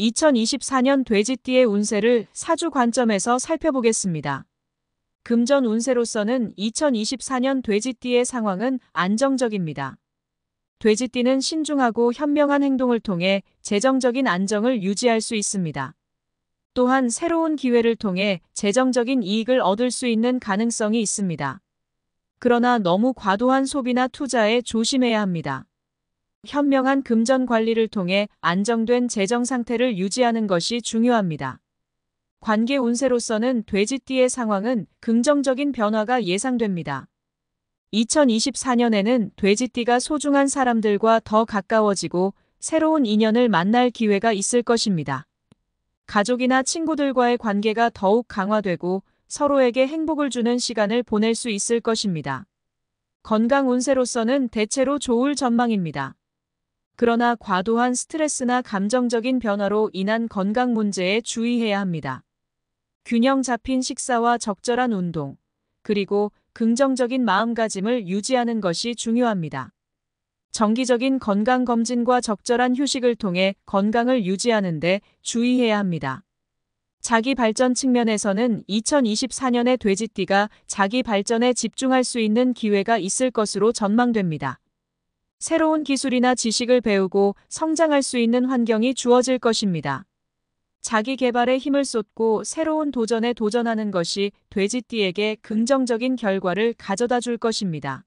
2024년 돼지띠의 운세를 사주 관점에서 살펴보겠습니다. 금전 운세로서는 2024년 돼지띠의 상황은 안정적입니다. 돼지띠는 신중하고 현명한 행동을 통해 재정적인 안정을 유지할 수 있습니다. 또한 새로운 기회를 통해 재정적인 이익을 얻을 수 있는 가능성이 있습니다. 그러나 너무 과도한 소비나 투자에 조심해야 합니다. 현명한 금전 관리를 통해 안정된 재정 상태를 유지하는 것이 중요합니다. 관계 운세로서는 돼지띠의 상황은 긍정적인 변화가 예상됩니다. 2024년에는 돼지띠가 소중한 사람들과 더 가까워지고 새로운 인연을 만날 기회가 있을 것입니다. 가족이나 친구들과의 관계가 더욱 강화되고 서로에게 행복을 주는 시간을 보낼 수 있을 것입니다. 건강 운세로서는 대체로 좋을 전망입니다. 그러나 과도한 스트레스나 감정적인 변화로 인한 건강 문제에 주의해야 합니다. 균형 잡힌 식사와 적절한 운동, 그리고 긍정적인 마음가짐을 유지하는 것이 중요합니다. 정기적인 건강검진과 적절한 휴식을 통해 건강을 유지하는데 주의해야 합니다. 자기 발전 측면에서는 2024년의 돼지띠가 자기 발전에 집중할 수 있는 기회가 있을 것으로 전망됩니다. 새로운 기술이나 지식을 배우고 성장할 수 있는 환경이 주어질 것입니다. 자기 개발에 힘을 쏟고 새로운 도전에 도전하는 것이 돼지띠에게 긍정적인 결과를 가져다 줄 것입니다.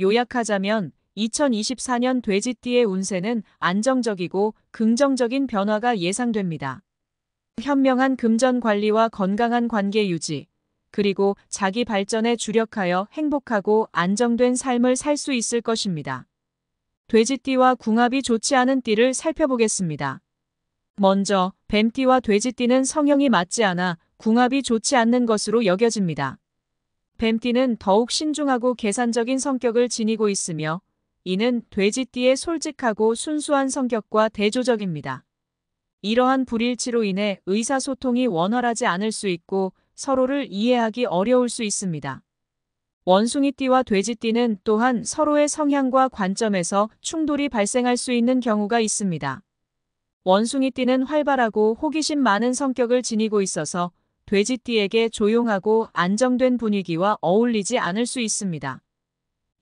요약하자면 2024년 돼지띠의 운세는 안정적이고 긍정적인 변화가 예상됩니다. 현명한 금전 관리와 건강한 관계 유지, 그리고 자기 발전에 주력하여 행복하고 안정된 삶을 살 수 있을 것입니다. 돼지띠와 궁합이 좋지 않은 띠를 살펴보겠습니다. 먼저 뱀띠와 돼지띠는 성형이 맞지 않아 궁합이 좋지 않는 것으로 여겨집니다. 뱀띠는 더욱 신중하고 계산적인 성격을 지니고 있으며 이는 돼지띠의 솔직하고 순수한 성격과 대조적입니다. 이러한 불일치로 인해 의사소통이 원활하지 않을 수 있고 서로를 이해하기 어려울 수 있습니다. 원숭이띠와 돼지띠는 또한 서로의 성향과 관점에서 충돌이 발생할 수 있는 경우가 있습니다. 원숭이띠는 활발하고 호기심 많은 성격을 지니고 있어서 돼지띠에게 조용하고 안정된 분위기와 어울리지 않을 수 있습니다.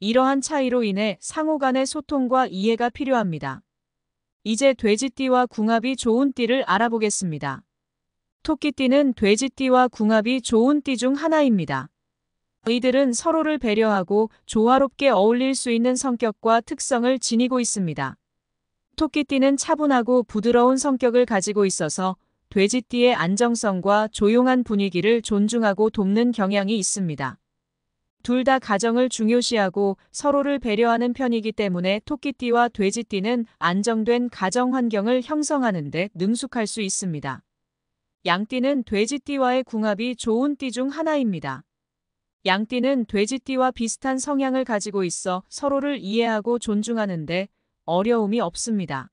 이러한 차이로 인해 상호 간의 소통과 이해가 필요합니다. 이제 돼지띠와 궁합이 좋은 띠를 알아보겠습니다. 토끼띠는 돼지띠와 궁합이 좋은 띠 중 하나입니다. 이들은 서로를 배려하고 조화롭게 어울릴 수 있는 성격과 특성을 지니고 있습니다. 토끼띠는 차분하고 부드러운 성격을 가지고 있어서 돼지띠의 안정성과 조용한 분위기를 존중하고 돕는 경향이 있습니다. 둘 다 가정을 중요시하고 서로를 배려하는 편이기 때문에 토끼띠와 돼지띠는 안정된 가정 환경을 형성하는 데 능숙할 수 있습니다. 양띠는 돼지띠와의 궁합이 좋은 띠 중 하나입니다. 양띠는 돼지띠와 비슷한 성향을 가지고 있어 서로를 이해하고 존중하는데 어려움이 없습니다.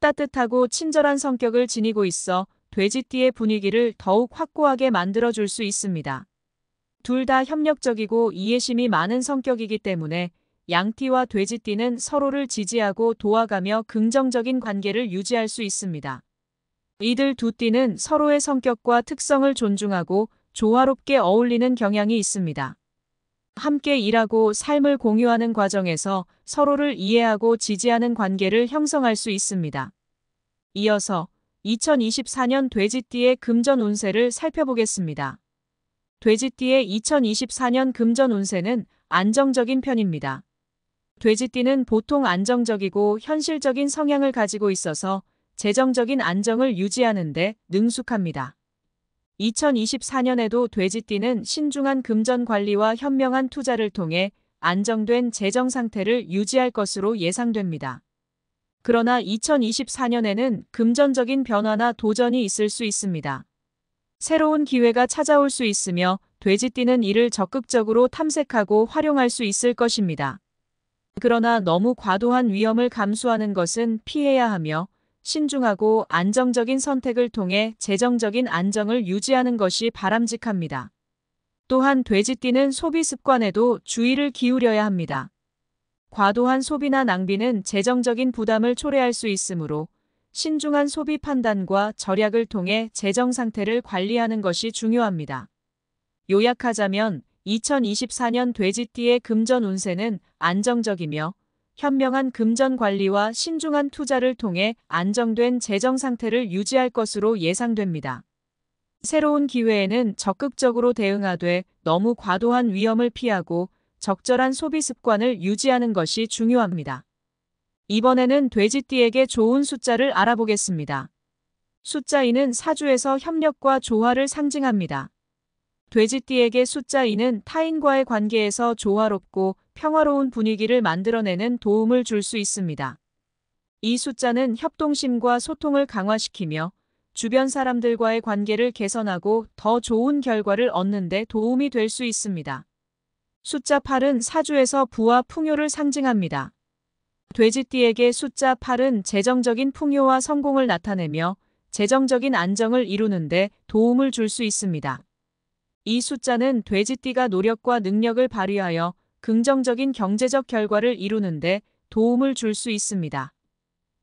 따뜻하고 친절한 성격을 지니고 있어 돼지띠의 분위기를 더욱 확고하게 만들어줄 수 있습니다. 둘 다 협력적이고 이해심이 많은 성격이기 때문에 양띠와 돼지띠는 서로를 지지하고 도와가며 긍정적인 관계를 유지할 수 있습니다. 이들 두 띠는 서로의 성격과 특성을 존중하고 조화롭게 어울리는 경향이 있습니다. 함께 일하고 삶을 공유하는 과정에서 서로를 이해하고 지지하는 관계를 형성할 수 있습니다. 이어서 2024년 돼지띠의 금전 운세를 살펴보겠습니다. 돼지띠의 2024년 금전 운세는 안정적인 편입니다. 돼지띠는 보통 안정적이고 현실적인 성향을 가지고 있어서 재정적인 안정을 유지하는데 능숙합니다. 2024년에도 돼지띠는 신중한 금전 관리와 현명한 투자를 통해 안정된 재정 상태를 유지할 것으로 예상됩니다. 그러나 2024년에는 금전적인 변화나 도전이 있을 수 있습니다. 새로운 기회가 찾아올 수 있으며 돼지띠는 이를 적극적으로 탐색하고 활용할 수 있을 것입니다. 그러나 너무 과도한 위험을 감수하는 것은 피해야 하며 신중하고 안정적인 선택을 통해 재정적인 안정을 유지하는 것이 바람직합니다. 또한 돼지띠는 소비 습관에도 주의를 기울여야 합니다. 과도한 소비나 낭비는 재정적인 부담을 초래할 수 있으므로 신중한 소비 판단과 절약을 통해 재정 상태를 관리하는 것이 중요합니다. 요약하자면 2024년 돼지띠의 금전 운세는 안정적이며 현명한 금전 관리와 신중한 투자를 통해 안정된 재정 상태를 유지할 것으로 예상됩니다. 새로운 기회에는 적극적으로 대응하되 너무 과도한 위험을 피하고 적절한 소비 습관을 유지하는 것이 중요합니다. 이번에는 돼지띠에게 좋은 숫자를 알아보겠습니다. 숫자 2는 사주에서 협력과 조화를 상징합니다. 돼지띠에게 숫자 2는 타인과의 관계에서 조화롭고 평화로운 분위기를 만들어내는 도움을 줄 수 있습니다. 이 숫자는 협동심과 소통을 강화시키며 주변 사람들과의 관계를 개선하고 더 좋은 결과를 얻는 데 도움이 될 수 있습니다. 숫자 8은 사주에서 부와 풍요를 상징합니다. 돼지띠에게 숫자 8은 재정적인 풍요와 성공을 나타내며 재정적인 안정을 이루는데 도움을 줄 수 있습니다. 이 숫자는 돼지띠가 노력과 능력을 발휘하여 긍정적인 경제적 결과를 이루는데 도움을 줄 수 있습니다.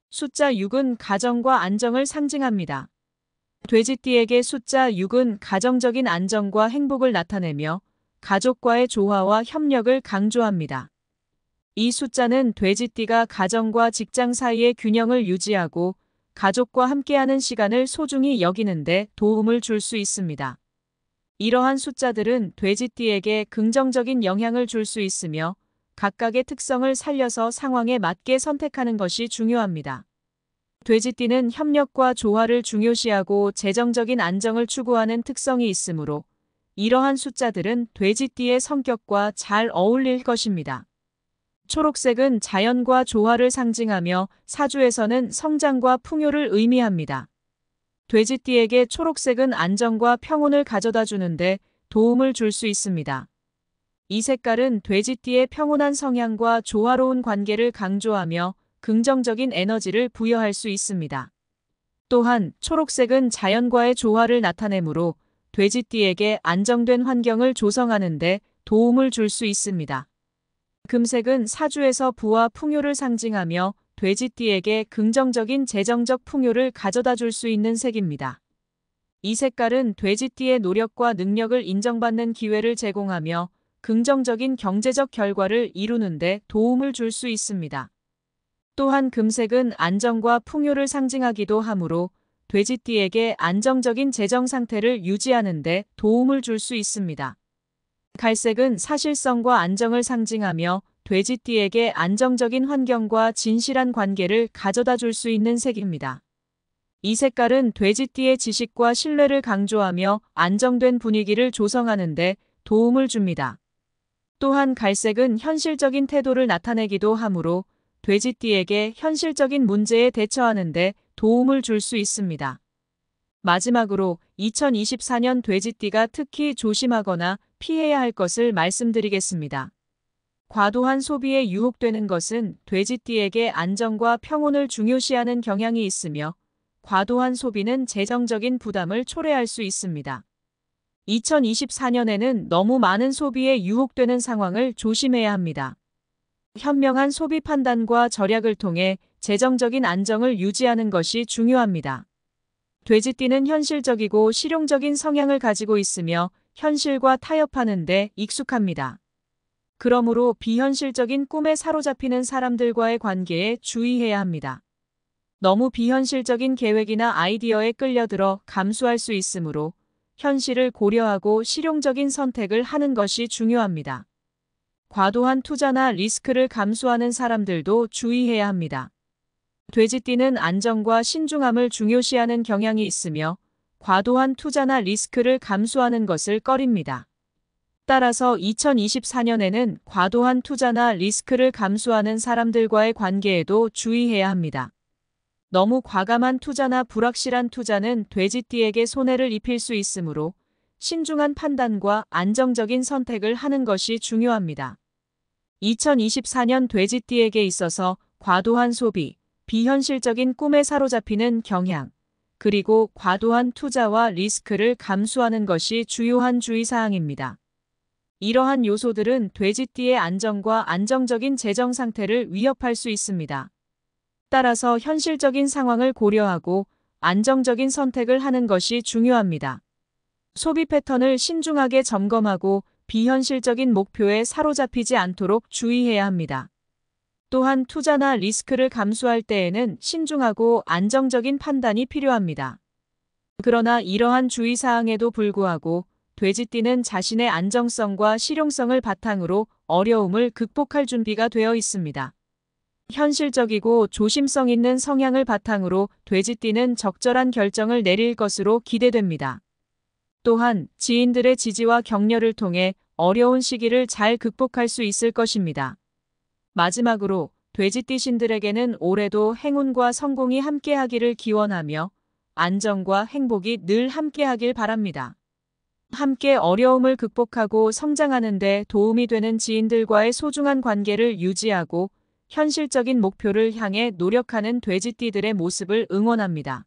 숫자 6은 가정과 안정을 상징합니다. 돼지띠에게 숫자 6은 가정적인 안정과 행복을 나타내며 가족과의 조화와 협력을 강조합니다. 이 숫자는 돼지띠가 가정과 직장 사이의 균형을 유지하고 가족과 함께하는 시간을 소중히 여기는데 도움을 줄 수 있습니다. 이러한 숫자들은 돼지띠에게 긍정적인 영향을 줄 수 있으며 각각의 특성을 살려서 상황에 맞게 선택하는 것이 중요합니다. 돼지띠는 협력과 조화를 중요시하고 재정적인 안정을 추구하는 특성이 있으므로 이러한 숫자들은 돼지띠의 성격과 잘 어울릴 것입니다. 초록색은 자연과 조화를 상징하며 사주에서는 성장과 풍요를 의미합니다. 돼지띠에게 초록색은 안정과 평온을 가져다 주는데 도움을 줄 수 있습니다. 이 색깔은 돼지띠의 평온한 성향과 조화로운 관계를 강조하며 긍정적인 에너지를 부여할 수 있습니다. 또한 초록색은 자연과의 조화를 나타내므로 돼지띠에게 안정된 환경을 조성하는데 도움을 줄 수 있습니다. 금색은 사주에서 부와 풍요를 상징하며 돼지띠에게 긍정적인 재정적 풍요를 가져다 줄 수 있는 색입니다. 이 색깔은 돼지띠의 노력과 능력을 인정받는 기회를 제공하며 긍정적인 경제적 결과를 이루는데 도움을 줄 수 있습니다. 또한 금색은 안정과 풍요를 상징하기도 하므로 돼지띠에게 안정적인 재정 상태를 유지하는데 도움을 줄 수 있습니다. 갈색은 사실성과 안정을 상징하며 돼지띠에게 안정적인 환경과 진실한 관계를 가져다 줄 수 있는 색입니다. 이 색깔은 돼지띠의 지식과 신뢰를 강조하며 안정된 분위기를 조성하는 데 도움을 줍니다. 또한 갈색은 현실적인 태도를 나타내기도 하므로 돼지띠에게 현실적인 문제에 대처하는 데 도움을 줄 수 있습니다. 마지막으로 2024년 돼지띠가 특히 조심하거나 피해야 할 것을 말씀드리겠습니다. 과도한 소비에 유혹되는 것은 돼지띠에게 안정과 평온을 중요시하는 경향이 있으며 과도한 소비는 재정적인 부담을 초래할 수 있습니다. 2024년에는 너무 많은 소비에 유혹되는 상황을 조심해야 합니다. 현명한 소비 판단과 절약을 통해 재정적인 안정을 유지하는 것이 중요합니다. 돼지띠는 현실적이고 실용적인 성향을 가지고 있으며 현실과 타협하는 데 익숙합니다. 그러므로 비현실적인 꿈에 사로잡히는 사람들과의 관계에 주의해야 합니다. 너무 비현실적인 계획이나 아이디어에 끌려들어 감수할 수 있으므로 현실을 고려하고 실용적인 선택을 하는 것이 중요합니다. 과도한 투자나 리스크를 감수하는 사람들도 주의해야 합니다. 돼지띠는 안정과 신중함을 중요시하는 경향이 있으며 과도한 투자나 리스크를 감수하는 것을 꺼립니다. 따라서 2024년에는 과도한 투자나 리스크를 감수하는 사람들과의 관계에도 주의해야 합니다. 너무 과감한 투자나 불확실한 투자는 돼지띠에게 손해를 입힐 수 있으므로 신중한 판단과 안정적인 선택을 하는 것이 중요합니다. 2024년 돼지띠에게 있어서 과도한 소비, 비현실적인 꿈에 사로잡히는 경향, 그리고 과도한 투자와 리스크를 감수하는 것이 주요한 주의사항입니다. 이러한 요소들은 돼지띠의 안정과 안정적인 재정 상태를 위협할 수 있습니다. 따라서 현실적인 상황을 고려하고 안정적인 선택을 하는 것이 중요합니다. 소비 패턴을 신중하게 점검하고 비현실적인 목표에 사로잡히지 않도록 주의해야 합니다. 또한 투자나 리스크를 감수할 때에는 신중하고 안정적인 판단이 필요합니다. 그러나 이러한 주의사항에도 불구하고 돼지띠는 자신의 안정성과 실용성을 바탕으로 어려움을 극복할 준비가 되어 있습니다. 현실적이고 조심성 있는 성향을 바탕으로 돼지띠는 적절한 결정을 내릴 것으로 기대됩니다. 또한 지인들의 지지와 격려를 통해 어려운 시기를 잘 극복할 수 있을 것입니다. 마지막으로 돼지띠 신들에게는 올해도 행운과 성공이 함께하기를 기원하며 안정과 행복이 늘 함께하길 바랍니다. 함께 어려움을 극복하고 성장하는 데 도움이 되는 지인들과의 소중한 관계를 유지하고 현실적인 목표를 향해 노력하는 돼지띠들의 모습을 응원합니다.